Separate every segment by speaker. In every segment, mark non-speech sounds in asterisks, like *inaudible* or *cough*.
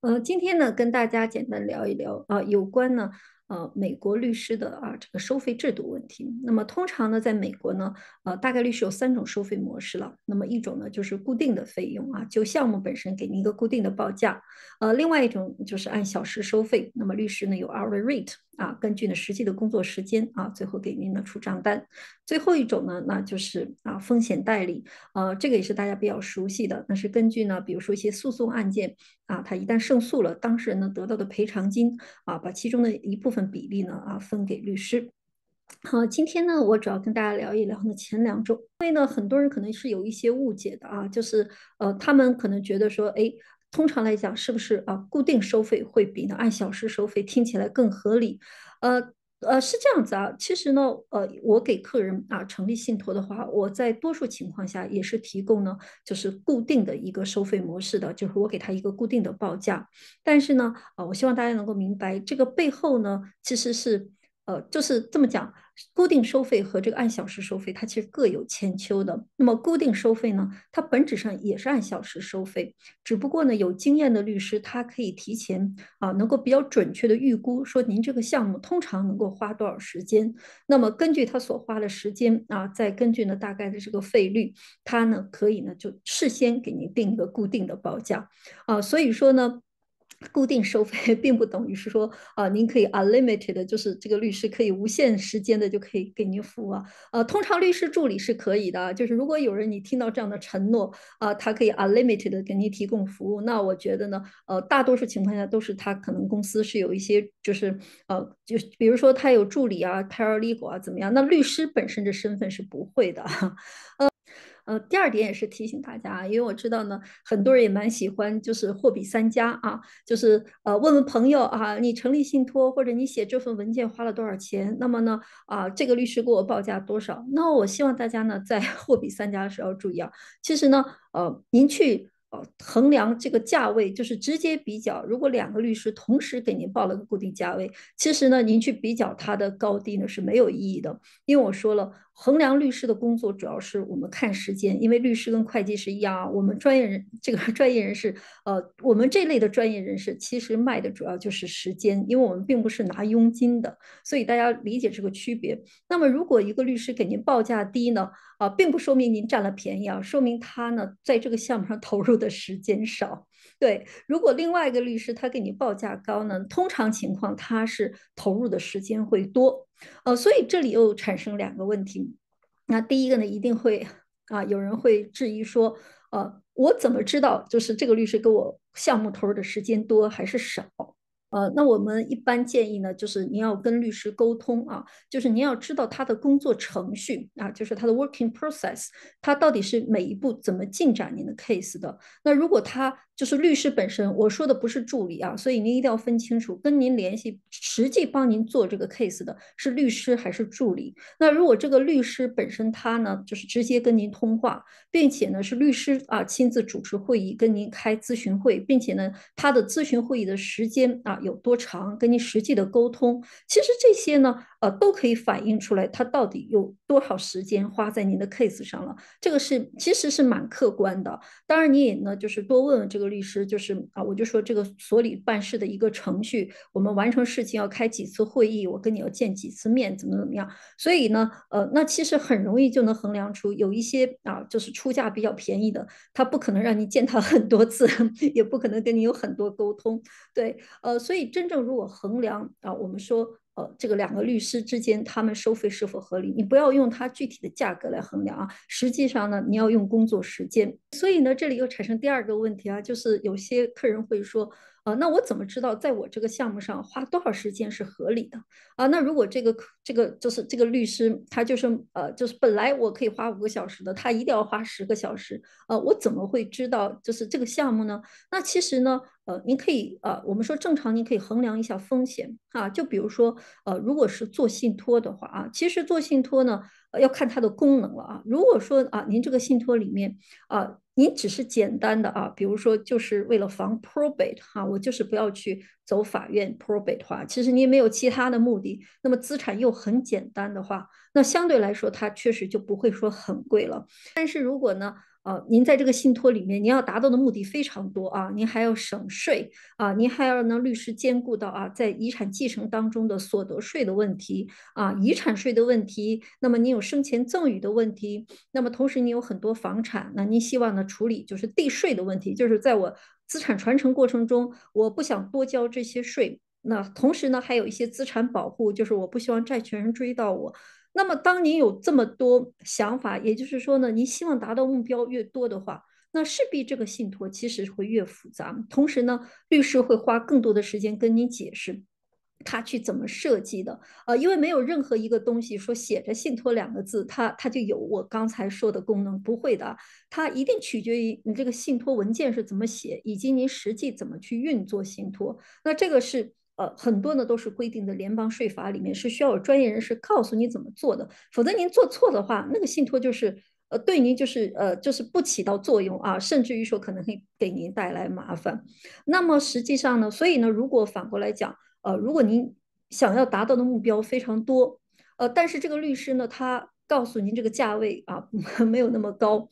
Speaker 1: 呃，今天呢，跟大家简单聊一聊啊，有关呢，呃，美国律师的啊这个收费制度问题。那么通常呢，在美国呢，呃，大概率是有三种收费模式了。那么一种呢，就是固定的费用啊，就项目本身给您一个固定的报价。呃，另外一种就是按小时收费。那么律师呢，有 hourly rate。啊，根据呢实际的工作时间啊，最后给您呢出账单。最后一种呢，那就是啊风险代理，呃，这个也是大家比较熟悉的，那是根据呢，比如说一些诉讼案件啊，他一旦胜诉了，当事人呢得到的赔偿金啊，把其中的一部分比例呢啊分给律师。好，今天呢我主要跟大家聊一聊呢前两种，因为呢很多人可能是有一些误解的啊，就是呃他们可能觉得说哎。通常来讲，是不是啊？固定收费会比呢按小时收费听起来更合理？呃呃，是这样子啊。其实呢，呃，我给客人啊成立信托的话，我在多数情况下也是提供呢就是固定的一个收费模式的，就是我给他一个固定的报价。但是呢，啊，我希望大家能够明白，这个背后呢其实是。呃，就是这么讲，固定收费和这个按小时收费，它其实各有千秋的。那么固定收费呢，它本质上也是按小时收费，只不过呢，有经验的律师他可以提前啊，能够比较准确的预估说您这个项目通常能够花多少时间。那么根据他所花的时间啊，再根据呢大概的这个费率，他呢可以呢就事先给您定一个固定的报价啊。所以说呢。固定收费并不等于是说啊，您可以 unlimited 的，就是这个律师可以无限时间的就可以给您服务啊。呃，通常律师助理是可以的，就是如果有人你听到这样的承诺啊，他可以 unlimited 的给您提供服务，那我觉得呢，呃，大多数情况下都是他可能公司是有一些就是呃，就比如说他有助理啊、paralegal 啊怎么样，那律师本身的身份是不会的，呃。*laughs* 呃，第二点也是提醒大家啊，因为我知道呢，很多人也蛮喜欢就是货比三家啊，就是呃问问朋友啊，你成立信托或者你写这份文件花了多少钱？那么呢啊，这个律师给我报价多少？那我希望大家呢在 *laughs* 货比三家的时候注意啊，其实呢呃您去呃衡量这个价位就是直接比较，如果两个律师同时给您报了个固定价位，其实呢您去比较它的高低呢是没有意义的，因为我说了。衡量律师的工作主要是我们看时间，因为律师跟会计师一样，啊。我们专业人这个 *laughs* 专业人士，呃，我们这类的专业人士其实卖的主要就是时间，因为我们并不是拿佣金的，所以大家理解这个区别。那么，如果一个律师给您报价低呢，啊，并不说明您占了便宜啊，说明他呢在这个项目上 *laughs* 投入的时间少。对，如果另外一个律师他给你报价高呢，通常情况他是投入的时间会多，呃，所以这里又产生两个问题，那第一个呢，一定会啊，有人会质疑说，呃，我怎么知道就是这个律师给我项目投入的时间多还是少？呃，那我们一般建议呢，就是您要跟律师沟通啊，就是您要知道他的工作程序啊，就是他的 working process，他到底是每一步怎么进展您的 case 的。那如果他就是律师本身，我说的不是助理啊，所以您一定要分清楚，跟您联系、实际帮您做这个 case 的是律师还是助理。那如果这个律师本身他呢，就是直接跟您通话，并且呢是律师啊亲自主持会议，跟您开咨询会，并且呢他的咨询会议的时间啊有多长，跟您实际的沟通，其实这些呢。呃，都可以反映出来，他到底有多少时间花在您的 case 上了？这个是其实是蛮客观的。当然，你也呢，就是多问问这个律师，就是啊，我就说这个所里办事的一个程序，我们完成事情要开几次会议，我跟你要见几次面，怎么怎么样？所以呢，呃，那其实很容易就能衡量出，有一些啊，就是出价比较便宜的，他不可能让你见他很多次，*laughs* 也不可能跟你有很多沟通。对，呃，所以真正如果衡量啊，我们说。呃，这个两个律师之间，他们收费是否合理？你不要用它具体的价格来衡量啊，实际上呢，你要用工作时间。所以呢，这里又产生第二个问题啊，就是有些客人会说。啊，那我怎么知道在我这个项目上花多少时间是合理的？啊，那如果这个这个就是这个律师，他就是呃，就是本来我可以花五个小时的，他一定要花十个小时，呃，我怎么会知道就是这个项目呢？那其实呢，呃，您可以呃，我们说正常您可以衡量一下风险啊，就比如说呃，如果是做信托的话啊，其实做信托呢要看它的功能了啊。如果说啊，您这个信托里面啊。你只是简单的啊，比如说就是为了防 probate 哈，我就是不要去走法院 probate 的话，其实你也没有其他的目的，那么资产又很简单的话，那相对来说它确实就不会说很贵了。但是如果呢？呃，您在这个信托里面，您要达到的目的非常多啊，您还要省税啊，您还要呢律师兼顾到啊，在遗产继承当中的所得税的问题啊，遗产税的问题。那么你有生前赠与的问题，那么同时你有很多房产，那您希望呢处理就是地税的问题，就是在我资产传承过程中，我不想多交这些税。那同时呢，还有一些资产保护，就是我不希望债权人追到我。那么，当你有这么多想法，也就是说呢，您希望达到目标越多的话，那势必这个信托其实会越复杂。同时呢，律师会花更多的时间跟你解释，他去怎么设计的。呃，因为没有任何一个东西说写着“信托”两个字，它它就有我刚才说的功能，不会的。它一定取决于你这个信托文件是怎么写，以及您实际怎么去运作信托。那这个是。呃，很多呢都是规定的联邦税法里面是需要有专业人士告诉你怎么做的，否则您做错的话，那个信托就是呃对您就是呃就是不起到作用啊，甚至于说可能会给您带来麻烦。那么实际上呢，所以呢，如果反过来讲，呃，如果您想要达到的目标非常多，呃，但是这个律师呢，他告诉您这个价位啊 *laughs* 没有那么高。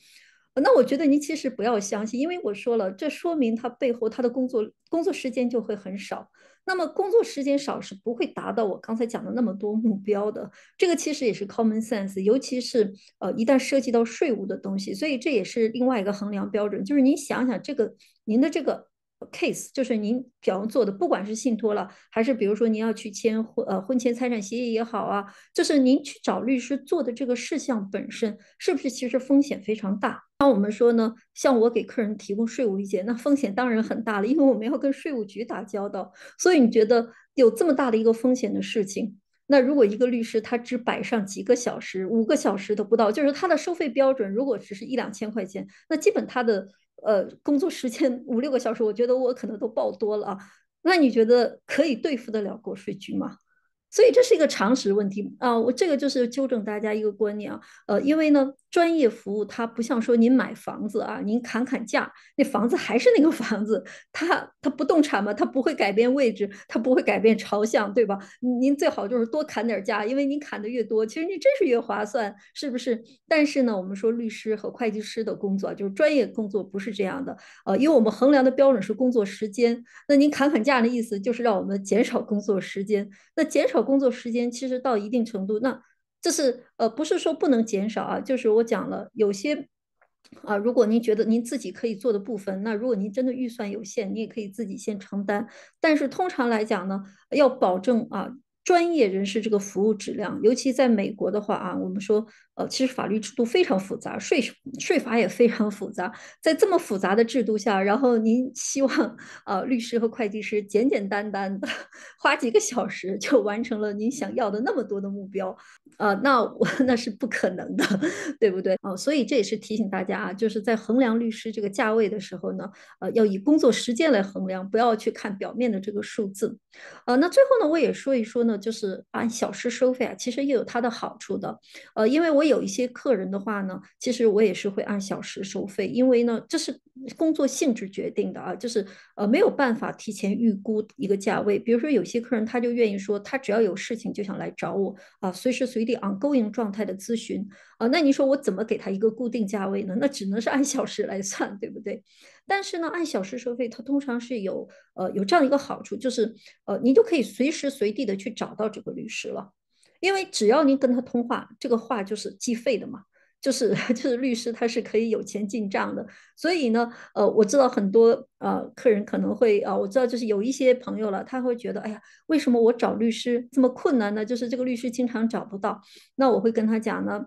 Speaker 1: 那我觉得您其实不要相信，因为我说了，这说明他背后他的工作工作时间就会很少。那么工作时间少是不会达到我刚才讲的那么多目标的。这个其实也是 common sense，尤其是呃一旦涉及到税务的东西，所以这也是另外一个衡量标准，就是您想想这个您的这个 case，就是您假要做的，不管是信托了，还是比如说您要去签婚呃婚前财产协议也好啊，就是您去找律师做的这个事项本身，是不是其实风险非常大？那我们说呢，像我给客人提供税务意见，那风险当然很大了，因为我们要跟税务局打交道。所以你觉得有这么大的一个风险的事情，那如果一个律师他只摆上几个小时，五个小时都不到，就是他的收费标准如果只是一两千块钱，那基本他的呃工作时间五六个小时，我觉得我可能都报多了啊。那你觉得可以对付得了国税局吗？所以这是一个常识问题啊，我这个就是纠正大家一个观念啊，呃，因为呢。专业服务它不像说您买房子啊，您砍砍价，那房子还是那个 *laughs* 房子，它它不动产嘛，它不会改变位置，它不会改变朝向，对吧？您最好就是多砍点价，因为您砍的越多，其实您真是越划算，是不是？但是呢，我们说律师和会计师的工作就是专业工作，不是这样的。呃，因为我们衡量的标准是工作时间，那您砍砍价的意思就是让我们减少工作时间，那减少工作时间其实到一定程度，那。就是呃，不是说不能减少啊，就是我讲了，有些啊，如果您觉得您自己可以做的部分，那如果您真的预算有限，你也可以自己先承担。但是通常来讲呢，要保证啊，专业人士这个服务质量，尤其在美国的话啊，我们说。呃，其实法律制度非常复杂，税税法也非常复杂。在这么复杂的制度下，然后您希望呃律师和会计师简简单单的花几个小时就完成了您想要的那么多的目标，呃，那那是不可能的，对不对啊？所以这也是提醒大家啊，就是在衡量律师这个价位的时候呢，呃，要以工作时间来衡量，不要去看表面的这个数字。呃，那最后呢，我也说一说呢，就是按小时收费啊，其实也有它的好处的。呃，因为我。有一些客人的话呢，其实我也是会按小时收费，因为呢，这是工作性质决定的啊，就是呃没有办法提前预估一个价位。比如说有些客人他就愿意说，他只要有事情就想来找我啊，随时随地 ongoing 状态的咨询啊，那你说我怎么给他一个固定价位呢？那只能是按小时来算，对不对？但是呢，按小时收费，它通常是有呃有这样一个好处，就是呃您就可以随时随地的去找到这个律师了。因为只要您跟他通话，这个话就是计费的嘛，就是 *laughs* 就是律师他是可以有钱进账的，所以呢，呃，我知道很多呃客人可能会啊，我知道就是有一些朋友了，他会觉得，哎呀，为什么我找律师这么困难呢？就是这个律师经常找不到，那我会跟他讲呢，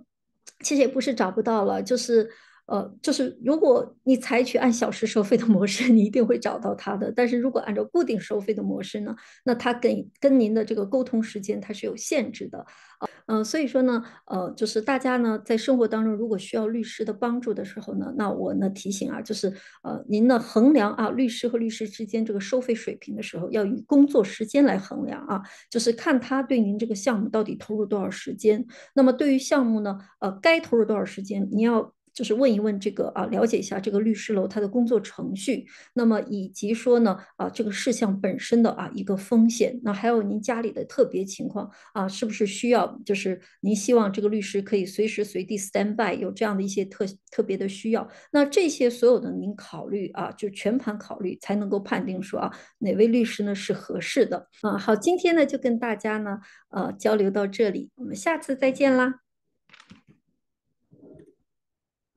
Speaker 1: 其实也不是找不到了，就是。呃，就是如果你采取按小时收费的模式，你一定会找到他的。但是如果按照固定收费的模式呢，那他跟跟您的这个沟通时间它是有限制的啊。嗯，所以说呢，呃，就是大家呢在生活当中如果需要律师的帮助的时候呢，那我呢提醒啊，就是呃，您呢衡量啊律师和律师之间这个收费水平的时候，要以工作时间来衡量啊，就是看他对您这个项目到底投入多少时间。那么对于项目呢，呃，该投入多少时间，你要。就是问一问这个啊，了解一下这个律师楼他的工作程序，那么以及说呢啊，这个事项本身的啊一个风险，那还有您家里的特别情况啊，是不是需要？就是您希望这个律师可以随时随地 stand by，有这样的一些特特别的需要。那这些所有的您考虑啊，就全盘考虑才能够判定说啊，哪位律师呢是合适的啊。好，今天呢就跟大家呢呃交流到这里，我们下次再见啦。